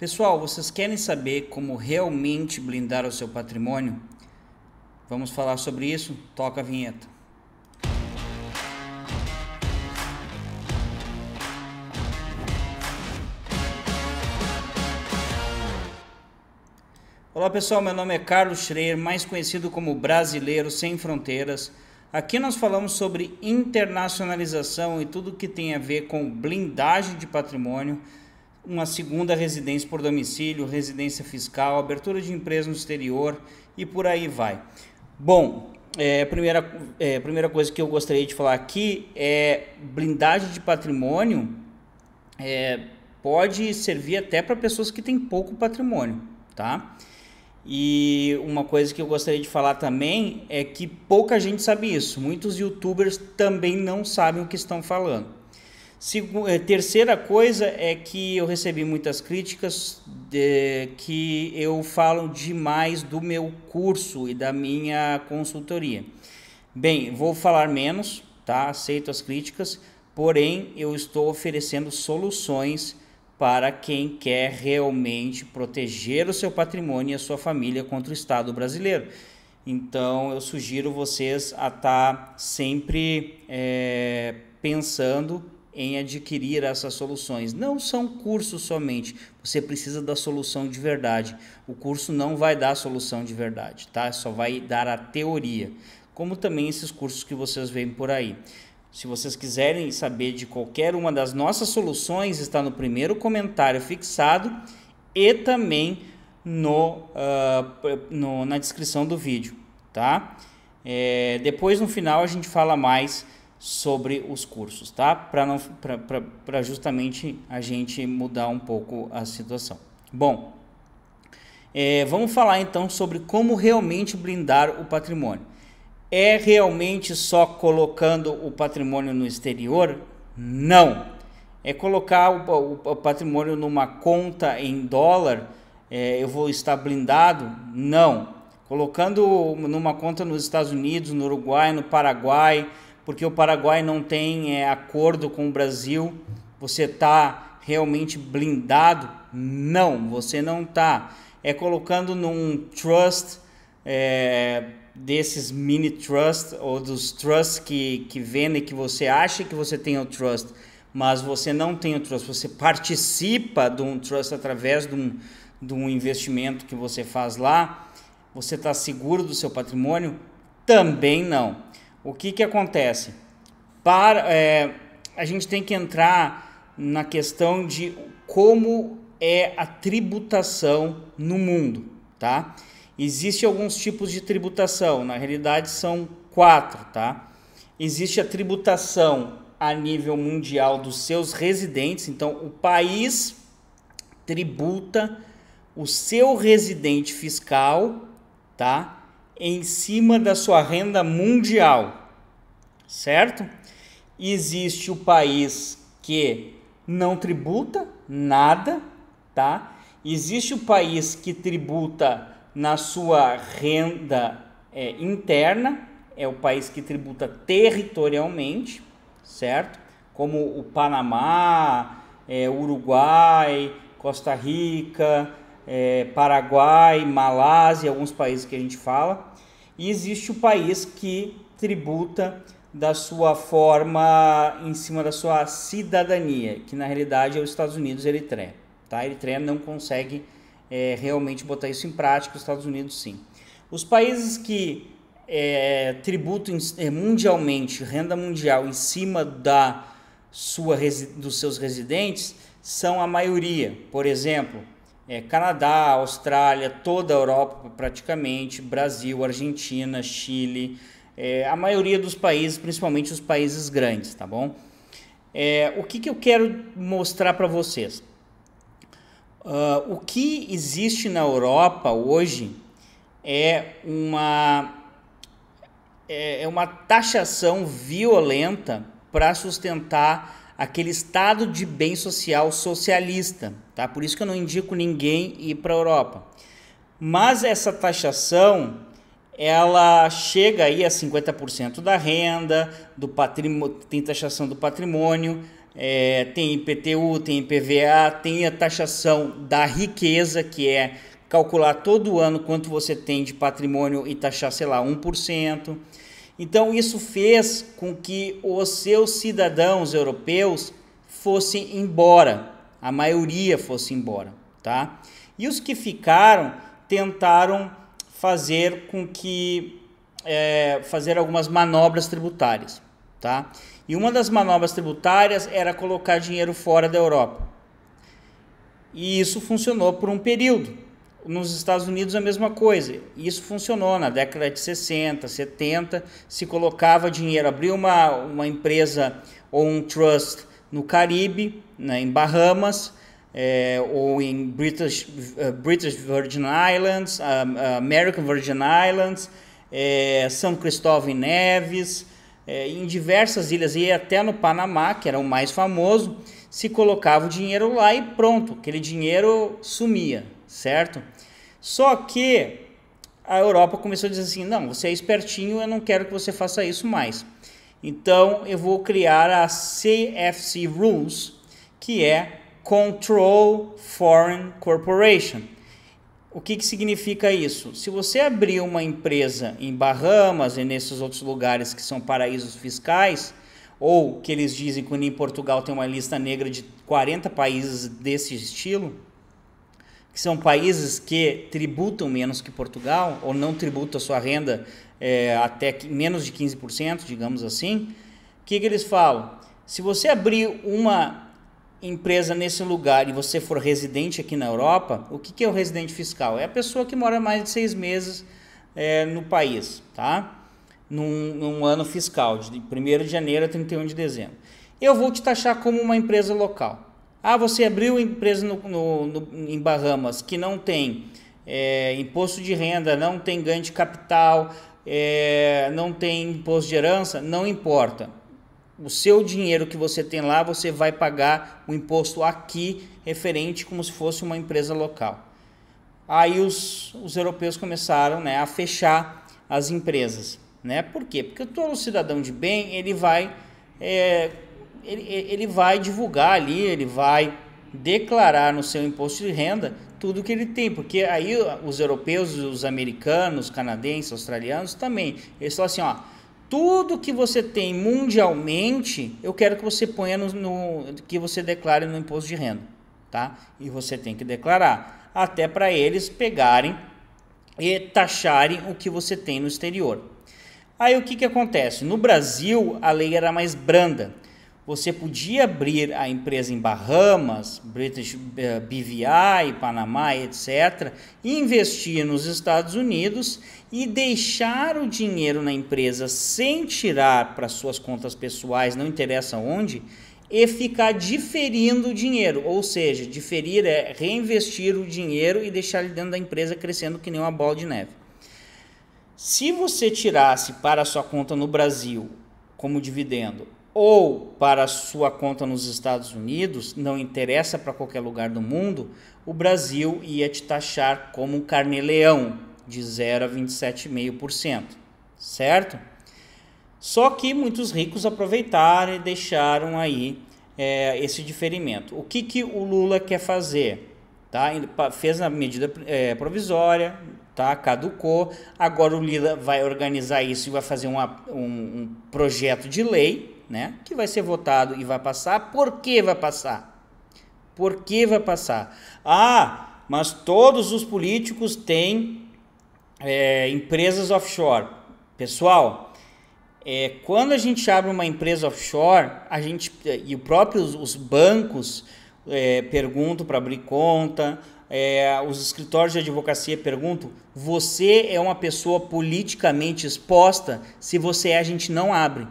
Pessoal, vocês querem saber como realmente blindar o seu patrimônio? Vamos falar sobre isso? Toca a vinheta. Olá pessoal, meu nome é Carlos Schreier, mais conhecido como Brasileiro Sem Fronteiras. Aqui nós falamos sobre internacionalização e tudo que tem a ver com blindagem de patrimônio uma segunda residência por domicílio, residência fiscal, abertura de empresa no exterior e por aí vai. Bom, é, a primeira, é, primeira coisa que eu gostaria de falar aqui é blindagem de patrimônio é, pode servir até para pessoas que têm pouco patrimônio, tá? E uma coisa que eu gostaria de falar também é que pouca gente sabe isso. Muitos youtubers também não sabem o que estão falando. Eh, terceira coisa é que eu recebi muitas críticas de, que eu falo demais do meu curso e da minha consultoria. Bem, vou falar menos, tá? Aceito as críticas, porém eu estou oferecendo soluções para quem quer realmente proteger o seu patrimônio e a sua família contra o Estado brasileiro. Então eu sugiro vocês a estar tá sempre é, pensando em adquirir essas soluções. Não são cursos somente, você precisa da solução de verdade. O curso não vai dar a solução de verdade, tá? Só vai dar a teoria. Como também esses cursos que vocês veem por aí. Se vocês quiserem saber de qualquer uma das nossas soluções, está no primeiro comentário fixado e também no, uh, no na descrição do vídeo, tá? É, depois no final a gente fala mais sobre os cursos, tá? Para não para justamente a gente mudar um pouco a situação. Bom, é, vamos falar então sobre como realmente blindar o patrimônio. É realmente só colocando o patrimônio no exterior? Não. É colocar o, o, o patrimônio numa conta em dólar. É, eu vou estar blindado? Não. Colocando numa conta nos Estados Unidos, no Uruguai, no Paraguai, porque o Paraguai não tem é, acordo com o Brasil, você está realmente blindado? Não, você não está. É colocando num trust é, desses mini trust ou dos trusts que, que vendem que você acha que você tem o trust, mas você não tem o trust. Você participa de um trust através de um, de um investimento que você faz lá. Você está seguro do seu patrimônio? Também não o que, que acontece? Para, é, a gente tem que entrar na questão de como é a tributação no mundo, tá? Existem alguns tipos de tributação, na realidade são quatro, tá? Existe a tributação a nível mundial dos seus residentes, então o país tributa o seu residente fiscal, tá? em cima da sua renda mundial, certo? Existe o país que não tributa nada, tá? Existe o país que tributa na sua renda é, interna, é o país que tributa territorialmente, certo? Como o Panamá, é, Uruguai, Costa Rica, é, Paraguai, Malásia, alguns países que a gente fala. E existe o país que tributa da sua forma em cima da sua cidadania, que na realidade é os Estados Unidos e Eritreia. Tá? Eritreia não consegue é, realmente botar isso em prática, os Estados Unidos sim. Os países que é, tributam é, mundialmente, renda mundial em cima da sua, dos seus residentes, são a maioria. Por exemplo, é, Canadá, Austrália, toda a Europa praticamente, Brasil, Argentina, Chile, é, a maioria dos países, principalmente os países grandes, tá bom? É, o que, que eu quero mostrar para vocês? Uh, o que existe na Europa hoje é uma, é, é uma taxação violenta para sustentar aquele estado de bem social socialista, tá? Por isso que eu não indico ninguém ir para a Europa. Mas essa taxação, ela chega aí a 50% da renda, do patrimônio, tem taxação do patrimônio, é, tem IPTU, tem IPVA, tem a taxação da riqueza, que é calcular todo ano quanto você tem de patrimônio e taxar, sei lá, 1%. Então, isso fez com que os seus cidadãos europeus fossem embora, a maioria fosse embora, tá? E os que ficaram tentaram fazer com que é, fazer algumas manobras tributárias, tá? E uma das manobras tributárias era colocar dinheiro fora da Europa. E isso funcionou por um período, nos Estados Unidos a mesma coisa. Isso funcionou na década de 60, 70, se colocava dinheiro, abriu uma, uma empresa ou um trust no Caribe, né, em Bahamas, é, ou em British, uh, British Virgin Islands, uh, American Virgin Islands, é, São Cristóvão e Neves, é, em diversas ilhas e até no Panamá, que era o mais famoso, se colocava o dinheiro lá e pronto, aquele dinheiro sumia certo? Só que a Europa começou a dizer assim: não, você é espertinho, eu não quero que você faça isso mais. Então eu vou criar a CFC Rules, que é Control Foreign Corporation. O que, que significa isso? Se você abrir uma empresa em Bahamas e nesses outros lugares que são paraísos fiscais, ou que eles dizem que em Portugal tem uma lista negra de 40 países desse estilo, que são países que tributam menos que Portugal, ou não tributam a sua renda é, até que, menos de 15%, digamos assim, o que, que eles falam? Se você abrir uma empresa nesse lugar e você for residente aqui na Europa, o que, que é o residente fiscal? É a pessoa que mora mais de seis meses é, no país, tá? Num, num ano fiscal, de 1 de janeiro a 31 de dezembro. Eu vou te taxar como uma empresa local. Ah, você abriu empresa no, no, no em Bahamas que não tem é, imposto de renda, não tem ganho de capital, é, não tem imposto de herança, não importa. O seu dinheiro que você tem lá, você vai pagar o imposto aqui, referente como se fosse uma empresa local. Aí os, os europeus começaram né, a fechar as empresas. Né? Por quê? Porque todo cidadão de bem ele vai é, ele, ele vai divulgar ali, ele vai declarar no seu imposto de renda tudo que ele tem, porque aí os europeus, os americanos, canadenses, australianos também, eles falam assim, ó, tudo que você tem mundialmente, eu quero que você ponha no, no que você declare no imposto de renda, tá? E você tem que declarar, até para eles pegarem e taxarem o que você tem no exterior. Aí o que que acontece? No Brasil, a lei era mais branda você podia abrir a empresa em Bahamas, British eh, BVI, Panamá, etc., investir nos Estados Unidos e deixar o dinheiro na empresa sem tirar para suas contas pessoais, não interessa onde, e ficar diferindo o dinheiro. Ou seja, diferir é reinvestir o dinheiro e deixar ele dentro da empresa crescendo que nem uma bola de neve. Se você tirasse para sua conta no Brasil como dividendo ou para sua conta nos Estados Unidos, não interessa para qualquer lugar do mundo, o Brasil ia te taxar como um carneleão de 0 a 27,5%, certo? Só que muitos ricos aproveitaram e deixaram aí é, esse diferimento. O que, que o Lula quer fazer? Tá? Ele fez a medida é, provisória, tá? caducou. Agora o Lula vai organizar isso e vai fazer uma, um, um projeto de lei né? Que vai ser votado e vai passar. Por que vai passar? Por que vai passar? Ah, mas todos os políticos têm é, empresas offshore. Pessoal, é, quando a gente abre uma empresa offshore, a gente e próprios, os próprios bancos é, perguntam para abrir conta, é, os escritórios de advocacia perguntam: você é uma pessoa politicamente exposta? Se você é, a gente não abre.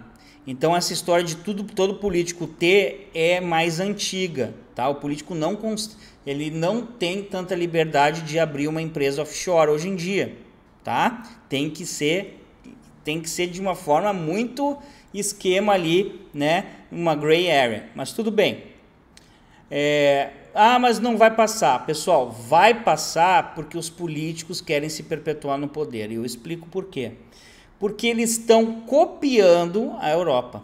Então essa história de tudo todo político ter é mais antiga, tá? O político não ele não tem tanta liberdade de abrir uma empresa offshore hoje em dia, tá? Tem que ser tem que ser de uma forma muito esquema ali, né? Uma gray area, mas tudo bem. É... ah, mas não vai passar, pessoal. Vai passar porque os políticos querem se perpetuar no poder e eu explico por quê porque eles estão copiando a Europa.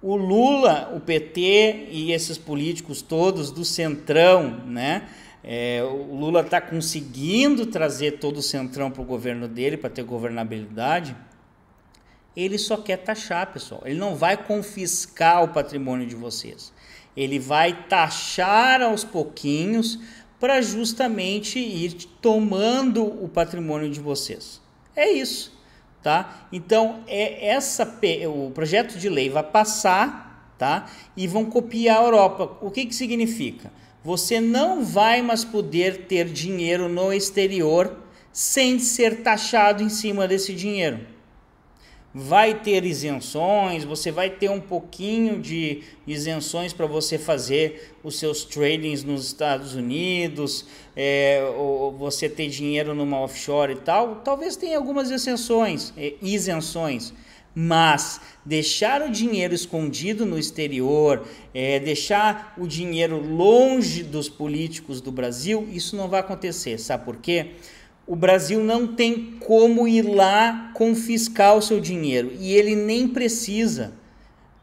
O Lula, o PT e esses políticos todos do centrão, né? É, o Lula está conseguindo trazer todo o centrão para o governo dele, para ter governabilidade. Ele só quer taxar, pessoal. Ele não vai confiscar o patrimônio de vocês. Ele vai taxar aos pouquinhos para justamente ir tomando o patrimônio de vocês. É isso tá? Então é essa o projeto de lei vai passar, tá? E vão copiar a Europa. O que que significa? Você não vai mais poder ter dinheiro no exterior sem ser taxado em cima desse dinheiro vai ter isenções, você vai ter um pouquinho de isenções para você fazer os seus tradings nos Estados Unidos, é, ou você ter dinheiro numa offshore e tal. Talvez tenha algumas isenções, é, isenções. Mas deixar o dinheiro escondido no exterior, é, deixar o dinheiro longe dos políticos do Brasil, isso não vai acontecer. Sabe por quê? o Brasil não tem como ir lá confiscar o seu dinheiro e ele nem precisa.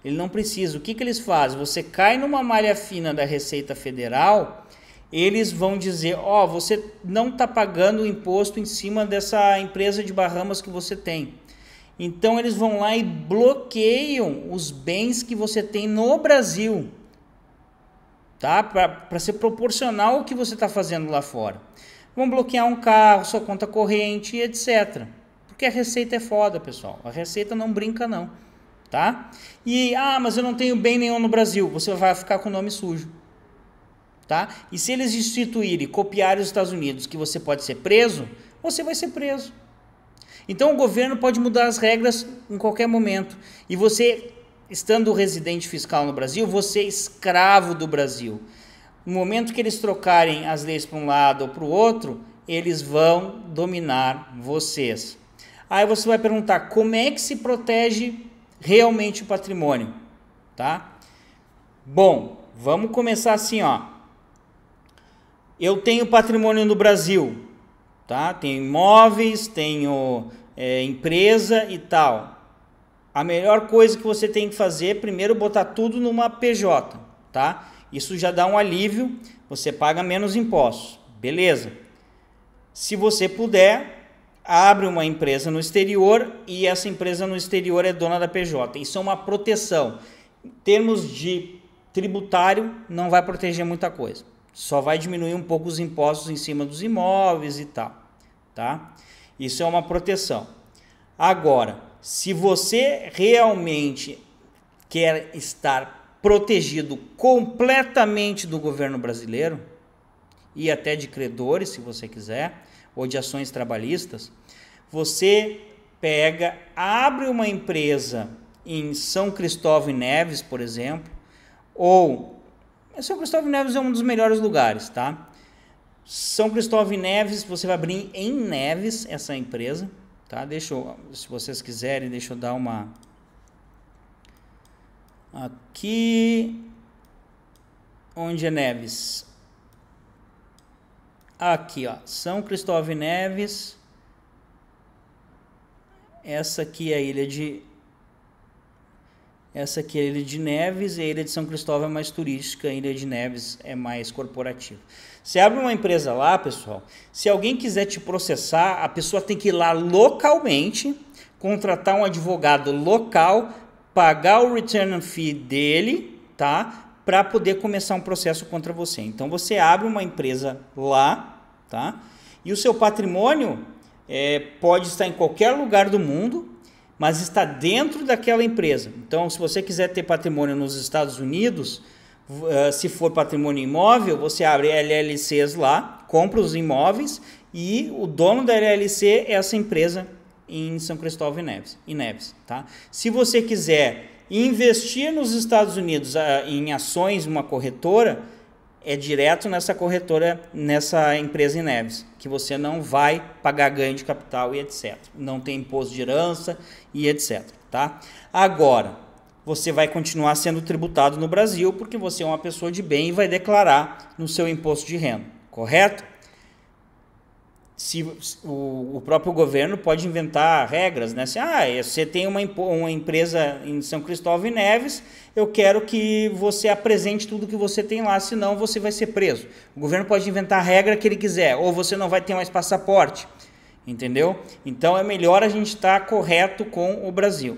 Ele não precisa. O que, que eles fazem? Você cai numa malha fina da Receita Federal, eles vão dizer: ó, oh, você não está pagando o imposto em cima dessa empresa de Bahamas que você tem. Então eles vão lá e bloqueiam os bens que você tem no Brasil, tá? Para ser proporcional ao que você está fazendo lá fora. Vão bloquear um carro, sua conta corrente, e etc. Porque a receita é foda, pessoal. A receita não brinca, não. Tá? E, ah, mas eu não tenho bem nenhum no Brasil. Você vai ficar com o nome sujo. Tá? E se eles instituírem, copiarem os Estados Unidos, que você pode ser preso, você vai ser preso. Então o governo pode mudar as regras em qualquer momento. E você, estando residente fiscal no Brasil, você é escravo do Brasil. No momento que eles trocarem as leis para um lado ou para o outro, eles vão dominar vocês. Aí você vai perguntar como é que se protege realmente o patrimônio, tá? Bom, vamos começar assim, ó. Eu tenho patrimônio no Brasil, tá? Tenho imóveis, tenho é, empresa e tal. A melhor coisa que você tem que fazer é primeiro botar tudo numa PJ, tá? Isso já dá um alívio, você paga menos impostos. Beleza. Se você puder, abre uma empresa no exterior e essa empresa no exterior é dona da PJ. Isso é uma proteção. Em termos de tributário, não vai proteger muita coisa. Só vai diminuir um pouco os impostos em cima dos imóveis e tal, tá? Isso é uma proteção. Agora, se você realmente quer estar protegido completamente do governo brasileiro e até de credores, se você quiser, ou de ações trabalhistas, você pega, abre uma empresa em São Cristóvão e Neves, por exemplo, ou São Cristóvão e Neves é um dos melhores lugares, tá? São Cristóvão e Neves, você vai abrir em Neves essa empresa, tá? Deixa eu, se vocês quiserem, deixa eu dar uma Aqui. Onde é Neves? Aqui, ó. São Cristóvão Neves. Essa aqui é a ilha de. Essa aqui é a ilha de Neves e a ilha de São Cristóvão é mais turística, a ilha de Neves é mais corporativa. Você abre uma empresa lá, pessoal, se alguém quiser te processar, a pessoa tem que ir lá localmente, contratar um advogado local pagar o return fee dele, tá? Para poder começar um processo contra você. Então você abre uma empresa lá, tá? E o seu patrimônio é, pode estar em qualquer lugar do mundo, mas está dentro daquela empresa. Então, se você quiser ter patrimônio nos Estados Unidos, ah, se for patrimônio imóvel, você abre LLCs lá, compra os imóveis e o dono da LLC é essa empresa em São Cristóvão e Neves, e Neves tá? Se você quiser investir nos Estados Unidos ah, em ações, uma corretora, é direto nessa corretora, nessa empresa em Neves, que você não vai pagar ganho de capital e etc. Não tem imposto de herança e etc. Tá? Agora, você vai continuar sendo tributado no Brasil porque você é uma pessoa de bem e vai declarar no seu imposto de renda, correto? se o, o, próprio governo pode inventar regras, né? Se assim, ah, você tem uma, uma empresa em São Cristóvão e Neves, eu quero que você apresente tudo que você tem lá, senão você vai ser preso. O governo pode inventar a regra que ele quiser, ou você não vai ter mais passaporte, entendeu? Então é melhor a gente estar tá correto com o Brasil.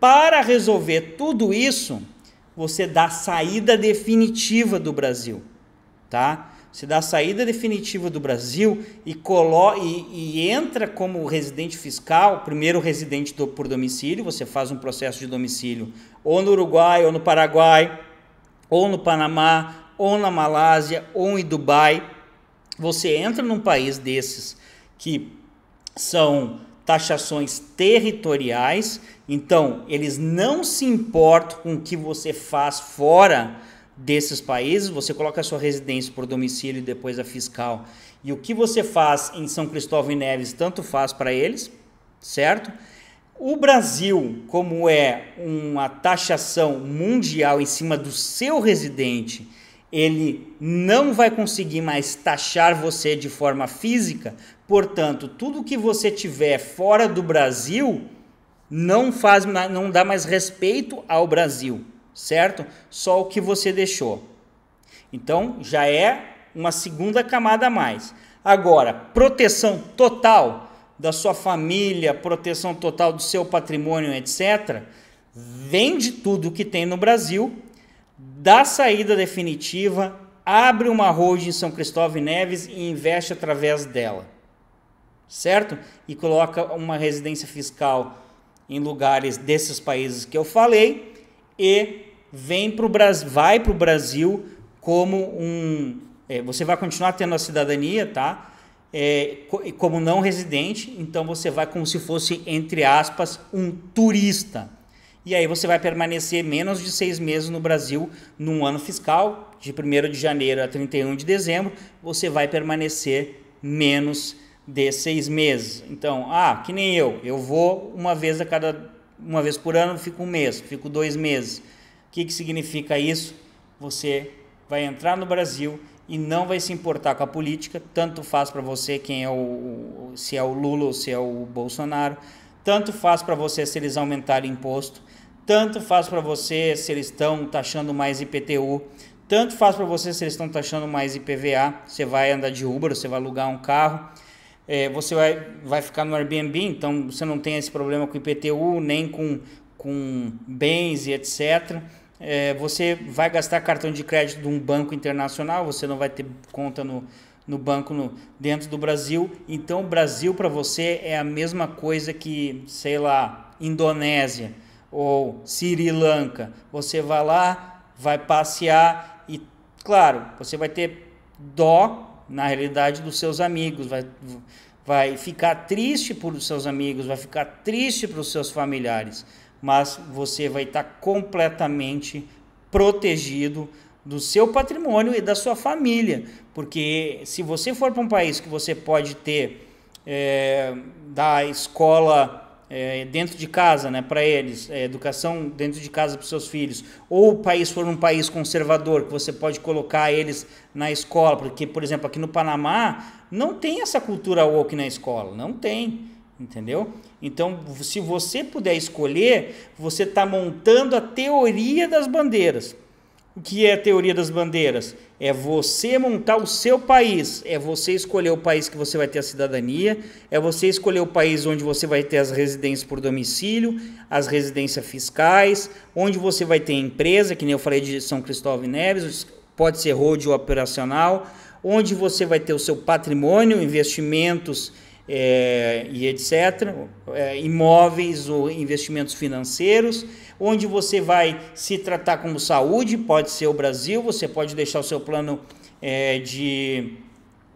Para resolver tudo isso, você dá saída definitiva do Brasil, tá? se dá a saída definitiva do Brasil e, colo e, e entra como residente fiscal, primeiro residente do, por domicílio, você faz um processo de domicílio ou no Uruguai, ou no Paraguai, ou no Panamá, ou na Malásia, ou em Dubai. Você entra num país desses que são taxações territoriais, então eles não se importam com o que você faz fora desses países, você coloca a sua residência por domicílio e depois a fiscal. E o que você faz em São Cristóvão e Neves, tanto faz para eles, certo? O Brasil, como é uma taxação mundial em cima do seu residente, ele não vai conseguir mais taxar você de forma física, portanto, tudo que você tiver fora do Brasil não faz não dá mais respeito ao Brasil certo? Só o que você deixou. Então já é uma segunda camada a mais. Agora, proteção total da sua família, proteção total do seu patrimônio, etc. Vende tudo o que tem no Brasil, dá saída definitiva, abre uma holding em São Cristóvão e Neves e investe através dela. Certo? E coloca uma residência fiscal em lugares desses países que eu falei e vem para o Brasil, vai para o Brasil como um, é, você vai continuar tendo a cidadania, tá? É, como não residente, então você vai como se fosse entre aspas um turista. E aí você vai permanecer menos de seis meses no Brasil num ano fiscal, de 1 de janeiro a 31 de dezembro, você vai permanecer menos de seis meses. Então, ah, que nem eu, eu vou uma vez a cada uma vez por ano, fico um mês, fico dois meses. O que, que significa isso? Você vai entrar no Brasil e não vai se importar com a política, tanto faz para você quem é o se é o Lula ou se é o Bolsonaro, tanto faz para você se eles aumentarem imposto, tanto faz para você se eles estão taxando mais IPTU, tanto faz para você se eles estão taxando mais IPVA, você vai andar de Uber, você vai alugar um carro, é, você vai, vai ficar no Airbnb, então você não tem esse problema com IPTU, nem com, com bens e etc. É, você vai gastar cartão de crédito de um banco internacional, você não vai ter conta no, no banco no, dentro do Brasil. Então, o Brasil para você é a mesma coisa que, sei lá, Indonésia ou Sri Lanka. Você vai lá, vai passear e, claro, você vai ter dó na realidade dos seus amigos, vai, vai ficar triste por seus amigos, vai ficar triste para os seus familiares, mas você vai estar completamente protegido do seu patrimônio e da sua família, porque se você for para um país que você pode ter é, da escola é, dentro de casa, né, para eles, é, educação dentro de casa para seus filhos, ou o país for um país conservador, que você pode colocar eles na escola, porque, por exemplo, aqui no Panamá não tem essa cultura woke na escola, não tem, entendeu? Então, se você puder escolher, você está montando a teoria das bandeiras. O que é a teoria das bandeiras? É você montar o seu país, é você escolher o país que você vai ter a cidadania, é você escolher o país onde você vai ter as residências por domicílio, as residências fiscais, onde você vai ter empresa, que nem eu falei de São Cristóvão e Neves, pode ser road operacional, onde você vai ter o seu patrimônio, investimentos, é, e etc., é, imóveis ou investimentos financeiros, onde você vai se tratar como saúde, pode ser o Brasil, você pode deixar o seu plano é, de,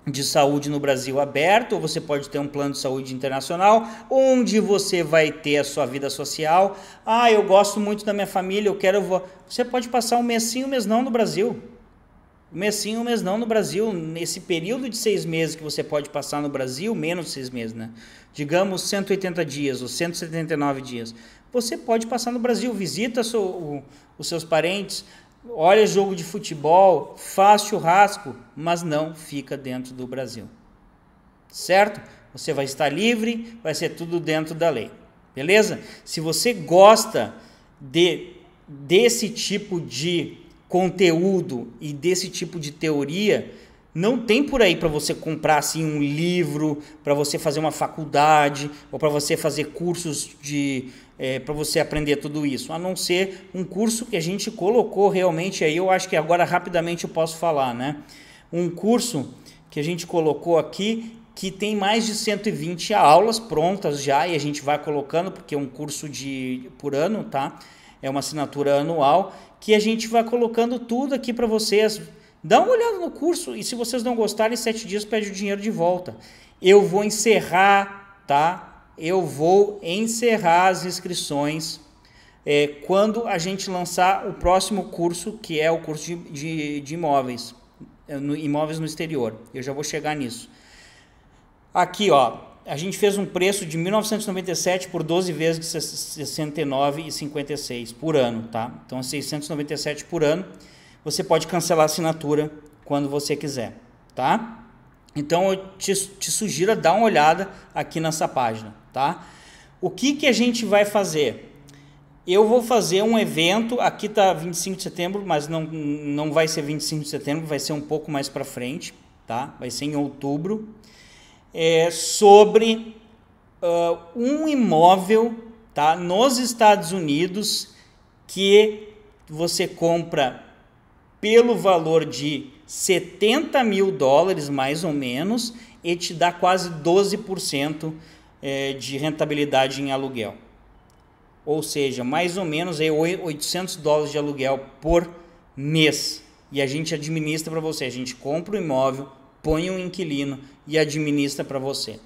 de saúde no Brasil aberto, ou você pode ter um plano de saúde internacional, onde você vai ter a sua vida social. Ah, eu gosto muito da minha família, eu quero. Você pode passar um mês sim, um mês não no Brasil. Um mês sim, um mês não no Brasil, nesse período de seis meses que você pode passar no Brasil, menos seis meses, né? Digamos 180 dias ou 179 dias. Você pode passar no Brasil, visita o, os seus parentes, olha jogo de futebol, faz churrasco, mas não fica dentro do Brasil. Certo? Você vai estar livre, vai ser tudo dentro da lei. Beleza? Se você gosta de desse tipo de conteúdo e desse tipo de teoria, não tem por aí para você comprar assim um livro, para você fazer uma faculdade ou para você fazer cursos de é, para você aprender tudo isso, a não ser um curso que a gente colocou realmente aí, eu acho que agora rapidamente eu posso falar, né? Um curso que a gente colocou aqui que tem mais de 120 aulas prontas já e a gente vai colocando porque é um curso de por ano, tá? é uma assinatura anual que a gente vai colocando tudo aqui para vocês. Dá uma olhada no curso e se vocês não gostarem, sete dias pede o dinheiro de volta. Eu vou encerrar, tá? Eu vou encerrar as inscrições é, quando a gente lançar o próximo curso, que é o curso de, de, de imóveis, é, no, imóveis no exterior. Eu já vou chegar nisso. Aqui, ó, a gente fez um preço de 1997 por 12 vezes de 69,56 por ano, tá? Então 697 por ano. Você pode cancelar a assinatura quando você quiser, tá? Então eu te, te sugiro dar uma olhada aqui nessa página, tá? O que que a gente vai fazer? Eu vou fazer um evento, aqui tá 25 de setembro, mas não não vai ser 25 de setembro, vai ser um pouco mais para frente, tá? Vai ser em outubro, é, sobre uh, um imóvel tá, nos Estados Unidos que você compra pelo valor de 70 mil dólares, mais ou menos, e te dá quase 12% é, de rentabilidade em aluguel. Ou seja, mais ou menos aí 800 dólares de aluguel por mês. E a gente administra para você. A gente compra o imóvel, põe um inquilino e administra para você.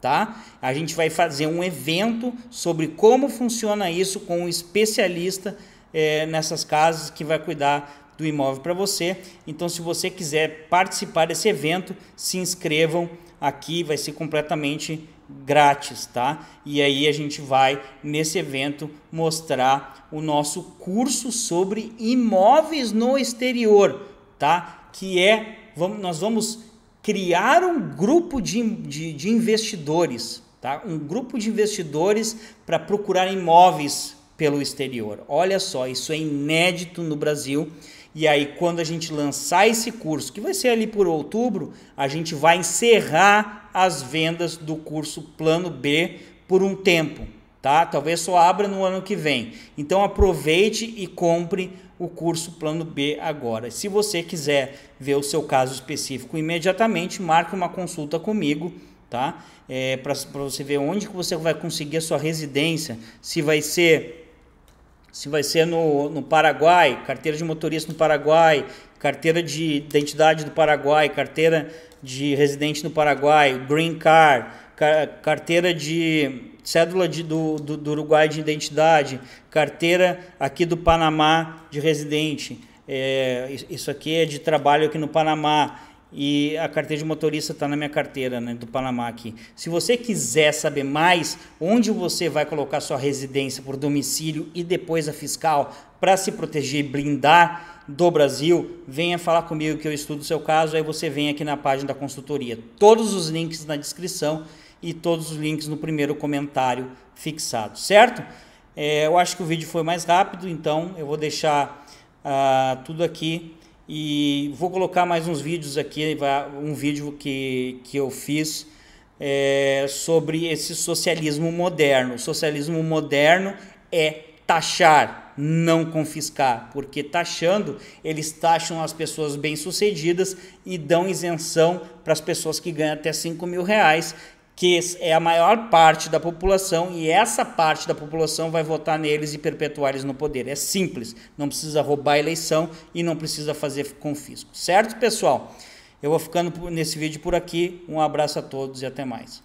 Tá? A gente vai fazer um evento sobre como funciona isso com um especialista é, nessas casas que vai cuidar do imóvel para você. Então, se você quiser participar desse evento, se inscrevam aqui, vai ser completamente grátis, tá? E aí a gente vai nesse evento mostrar o nosso curso sobre imóveis no exterior, tá? Que é, vamos, nós vamos criar um grupo de, de, de investidores, tá? um grupo de investidores para procurar imóveis pelo exterior. Olha só, isso é inédito no Brasil. E aí, quando a gente lançar esse curso, que vai ser ali por outubro, a gente vai encerrar as vendas do curso Plano B por um tempo tá? Talvez só abra no ano que vem. Então aproveite e compre o curso Plano B agora. Se você quiser ver o seu caso específico imediatamente, marque uma consulta comigo, tá? É, Para você ver onde que você vai conseguir a sua residência, se vai ser se vai ser no, no Paraguai, carteira de motorista no Paraguai, carteira de identidade do Paraguai, carteira de residente no Paraguai, green card, carteira de cédula de, do, do, do, Uruguai de identidade, carteira aqui do Panamá de residente, é, isso aqui é de trabalho aqui no Panamá e a carteira de motorista está na minha carteira né, do Panamá aqui. Se você quiser saber mais onde você vai colocar sua residência por domicílio e depois a fiscal para se proteger e blindar do Brasil, venha falar comigo que eu estudo o seu caso, aí você vem aqui na página da consultoria. Todos os links na descrição e todos os links no primeiro comentário fixado, certo? É, eu acho que o vídeo foi mais rápido, então eu vou deixar uh, tudo aqui e vou colocar mais uns vídeos aqui, um vídeo que, que eu fiz é, sobre esse socialismo moderno. O socialismo moderno é taxar, não confiscar, porque taxando, eles taxam as pessoas bem-sucedidas e dão isenção para as pessoas que ganham até 5 mil reais que é a maior parte da população e essa parte da população vai votar neles e perpetuar eles no poder. É simples, não precisa roubar a eleição e não precisa fazer confisco. Certo, pessoal? Eu vou ficando nesse vídeo por aqui. Um abraço a todos e até mais.